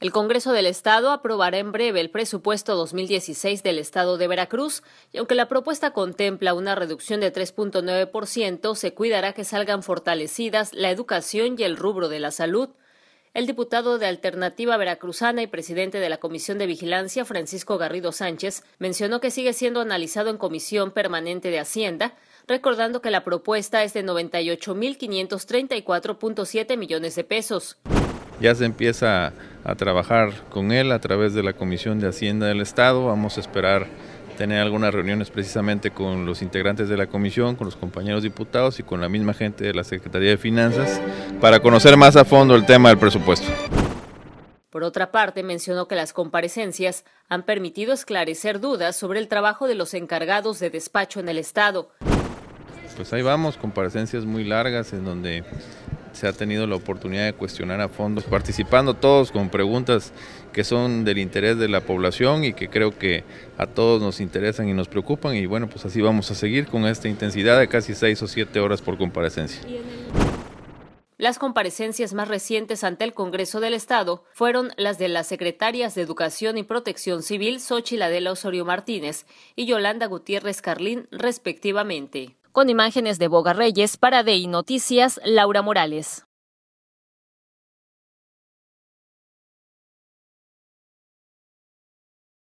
El Congreso del Estado aprobará en breve el presupuesto 2016 del Estado de Veracruz y aunque la propuesta contempla una reducción de 3.9%, se cuidará que salgan fortalecidas la educación y el rubro de la salud. El diputado de Alternativa Veracruzana y presidente de la Comisión de Vigilancia, Francisco Garrido Sánchez, mencionó que sigue siendo analizado en Comisión Permanente de Hacienda, recordando que la propuesta es de 98.534.7 millones de pesos ya se empieza a trabajar con él a través de la Comisión de Hacienda del Estado. Vamos a esperar tener algunas reuniones precisamente con los integrantes de la comisión, con los compañeros diputados y con la misma gente de la Secretaría de Finanzas para conocer más a fondo el tema del presupuesto. Por otra parte, mencionó que las comparecencias han permitido esclarecer dudas sobre el trabajo de los encargados de despacho en el Estado. Pues ahí vamos, comparecencias muy largas en donde se ha tenido la oportunidad de cuestionar a fondo, participando todos con preguntas que son del interés de la población y que creo que a todos nos interesan y nos preocupan y bueno, pues así vamos a seguir con esta intensidad de casi seis o siete horas por comparecencia. Las comparecencias más recientes ante el Congreso del Estado fueron las de las secretarias de Educación y Protección Civil de Adela Osorio Martínez y Yolanda Gutiérrez Carlín, respectivamente. Con imágenes de Boga Reyes para Dei Noticias, Laura Morales.